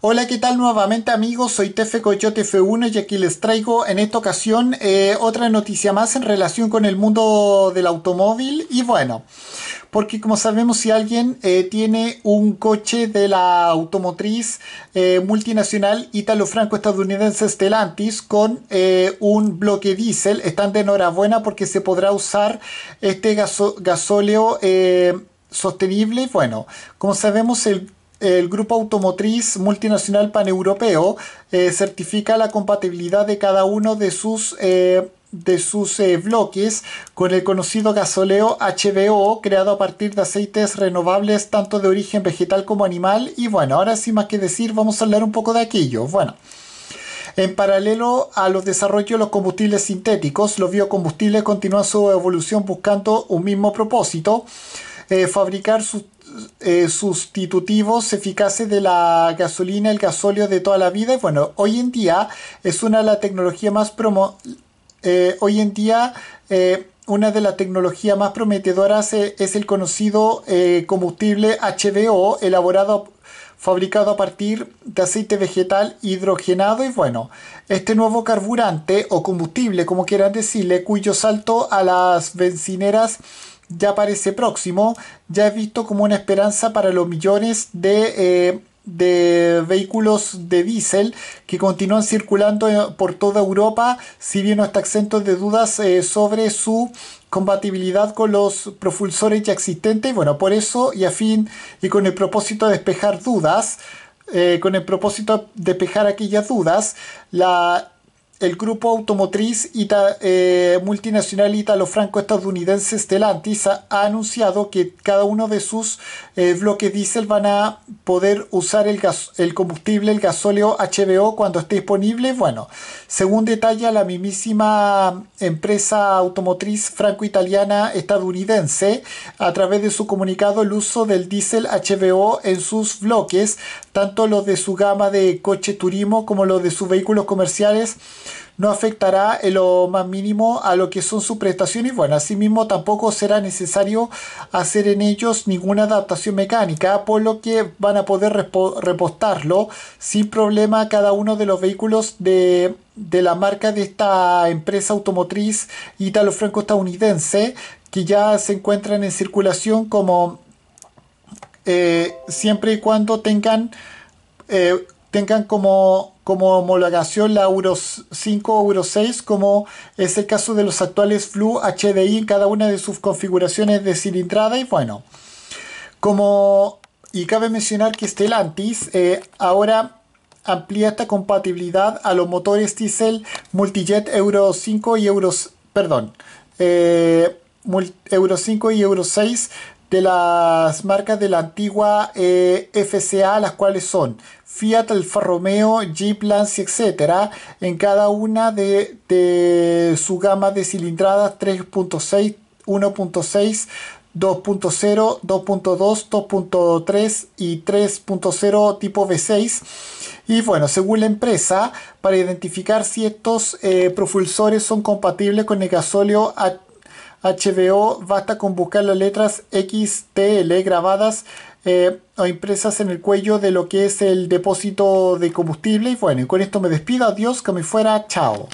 Hola, ¿qué tal nuevamente amigos? Soy Tefe Coyote F1 y aquí les traigo en esta ocasión eh, otra noticia más en relación con el mundo del automóvil y bueno, porque como sabemos si alguien eh, tiene un coche de la automotriz eh, multinacional italo-franco-estadounidense Stellantis con un bloque diésel, están de enhorabuena porque se podrá usar este gasóleo sostenible. Bueno, como sabemos, el el grupo automotriz multinacional paneuropeo eh, certifica la compatibilidad de cada uno de sus, eh, de sus eh, bloques con el conocido gasoleo HBO creado a partir de aceites renovables tanto de origen vegetal como animal. Y bueno, ahora sin más que decir, vamos a hablar un poco de aquello. Bueno. En paralelo a los desarrollos de los combustibles sintéticos, los biocombustibles continúan su evolución buscando un mismo propósito, fabricar sus eh, sustitutivos eficaces de la gasolina, el gasóleo de toda la vida. Y bueno, hoy en día es una de las tecnologías más promo... Eh, hoy en día... Eh, una de las tecnologías más prometedoras es el conocido combustible HBO, elaborado, fabricado a partir de aceite vegetal hidrogenado. Y bueno, este nuevo carburante o combustible, como quieran decirle, cuyo salto a las bencineras ya parece próximo, ya es visto como una esperanza para los millones de, eh, vehículos de diésel que continúan circulando eh, por toda Europa, si bien no está exento de dudas eh, sobre su compatibilidad con los propulsores ya existentes. Bueno, por eso y a fin y con el propósito de despejar dudas, con el propósito de despejar aquellas dudas, la el grupo automotriz eh, multinacional italo-franco-estadounidense Stellantis ha, anunciado que cada uno de sus eh, bloques diésel van a poder usar el, el combustible, el gasóleo HBO cuando esté disponible. Bueno, según detalla la mismísima empresa automotriz franco-italiana estadounidense, a través de su comunicado, el uso del diésel HBO en sus bloques, tanto los de su gama de coche turismo como los de sus vehículos comerciales, no afectará en lo más mínimo a lo que son sus prestaciones. Bueno, asimismo tampoco será necesario hacer en ellos ninguna adaptación mecánica, por lo que van a poder repostarlo sin problema cada uno de los vehículos de, la marca de esta empresa automotriz italo-franco-estadounidense que ya se encuentran en circulación como eh, siempre y cuando tengan, eh, tengan como como homologación la Euro 5 Euro 6, como es el caso de los actuales Flu HDI en cada una de sus configuraciones de cilindrada y bueno, como y cabe mencionar que Stellantis eh, ahora amplía esta compatibilidad a los motores diesel Multijet Euro 5 y Euro perdón, eh, Euro 5 y Euro 6 de las marcas de la antigua eh, FCA, las cuales son Fiat, Alfa Romeo, Jeep, Lancia, etc. en cada una de, su gama de cilindradas 3.6, 1.6, 2.0, 2.2, 2.3 y 3.0 tipo V6. Y bueno, según la empresa, para identificar si estos eh, propulsores son compatibles con el gasóleo HBO basta con buscar las letras XTL grabadas eh, o impresas en el cuello de lo que es el depósito de combustible. Y bueno, con esto me despido. Adiós, que me fuera. Chao.